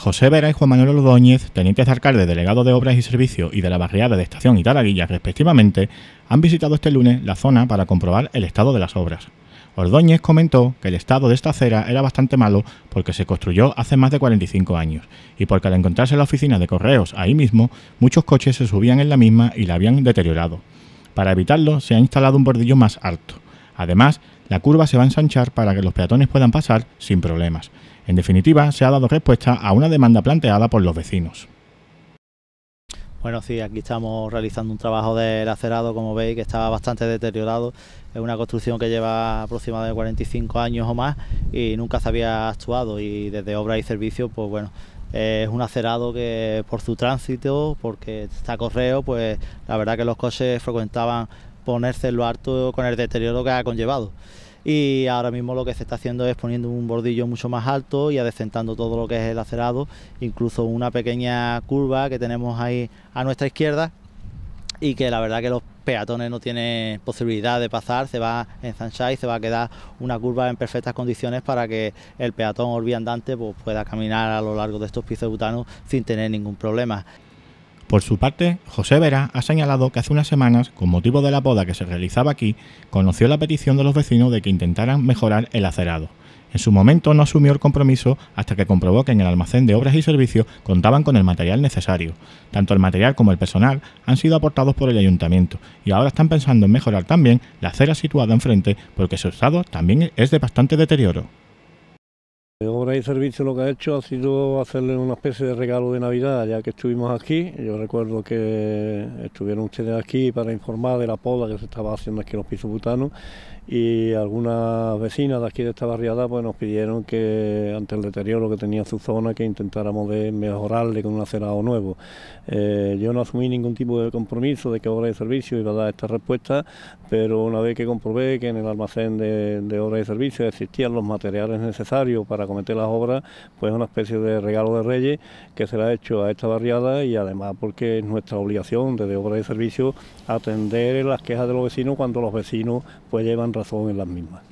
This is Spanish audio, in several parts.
José Vera y Juan Manuel Ordóñez, tenientes de alcalde, delegado de Obras y Servicios y de la barriada de Estación y Talaguilla, respectivamente, han visitado este lunes la zona para comprobar el estado de las obras. Ordóñez comentó que el estado de esta acera era bastante malo porque se construyó hace más de 45 años y porque al encontrarse la oficina de correos ahí mismo, muchos coches se subían en la misma y la habían deteriorado. Para evitarlo, se ha instalado un bordillo más alto. Además, la curva se va a ensanchar para que los peatones puedan pasar sin problemas. En definitiva, se ha dado respuesta a una demanda planteada por los vecinos. Bueno, sí, aquí estamos realizando un trabajo del acerado, como veis, que estaba bastante deteriorado. Es una construcción que lleva aproximadamente 45 años o más y nunca se había actuado y desde obra y servicio, pues bueno, es un acerado que por su tránsito, porque está correo, pues la verdad que los coches frecuentaban ponerse lo harto con el deterioro que ha conllevado y ahora mismo lo que se está haciendo es poniendo un bordillo mucho más alto y adecentando todo lo que es el acerado, incluso una pequeña curva que tenemos ahí a nuestra izquierda y que la verdad que los peatones no tienen posibilidad de pasar, se va a ensanchar y se va a quedar una curva en perfectas condiciones para que el peatón o el viandante pues, pueda caminar a lo largo de estos pisos butanos sin tener ningún problema. Por su parte, José Vera ha señalado que hace unas semanas, con motivo de la boda que se realizaba aquí, conoció la petición de los vecinos de que intentaran mejorar el acerado. En su momento no asumió el compromiso hasta que comprobó que en el almacén de obras y servicios contaban con el material necesario. Tanto el material como el personal han sido aportados por el ayuntamiento y ahora están pensando en mejorar también la acera situada enfrente porque su estado también es de bastante deterioro. Obra y Servicio lo que ha hecho ha sido hacerle una especie de regalo de Navidad, ya que estuvimos aquí. Yo recuerdo que estuvieron ustedes aquí para informar de la poda que se estaba haciendo aquí en los pisos butanos y algunas vecinas de aquí de esta barriada pues, nos pidieron que ante el deterioro que tenía su zona que intentáramos mejorarle con un acerado nuevo. Eh, yo no asumí ningún tipo de compromiso de que Obra y Servicio iba a dar esta respuesta, pero una vez que comprobé que en el almacén de, de Obra y Servicio existían los materiales necesarios para Cometer las obras, pues es una especie de regalo de Reyes que se le ha hecho a esta barriada y además porque es nuestra obligación desde obra de servicio atender las quejas de los vecinos cuando los vecinos pues llevan razón en las mismas.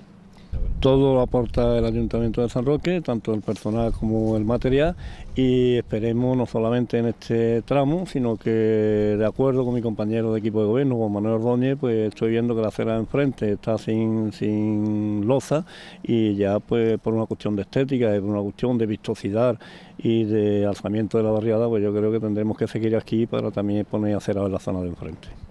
Todo lo aporta el Ayuntamiento de San Roque, tanto el personal como el material, y esperemos no solamente en este tramo, sino que de acuerdo con mi compañero de equipo de gobierno, Juan Manuel Ordóñez, pues estoy viendo que la acera de enfrente está sin, sin loza y ya pues por una cuestión de estética, por una cuestión de vistosidad y de alzamiento de la barriada, pues yo creo que tendremos que seguir aquí para también poner acera en la zona de enfrente.